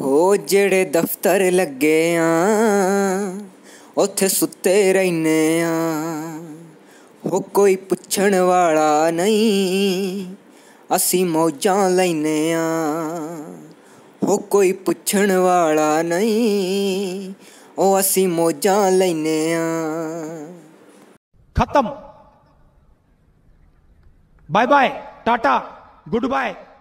ਹੋ ਜਿਹੜੇ ਦਫ਼ਤਰ ਲੱਗੇ ਆ ਉੱਥੇ ਸੁੱਤੇ ਰਹਿਨੇ ਆ ਹੋ ਕੋਈ ਪੁੱਛਣ ਵਾਲਾ ਨਹੀਂ ਅਸੀਂ ਮੌਜਾਂ ਲੈਨੇ ਆ ਹੋ ਕੋਈ ਪੁੱਛਣ ਵਾਲਾ ਨਹੀਂ ਉਹ ਅਸੀਂ ਮੌਜਾਂ ਲੈਨੇ ਆ ਖਤਮ bye bye tata good bye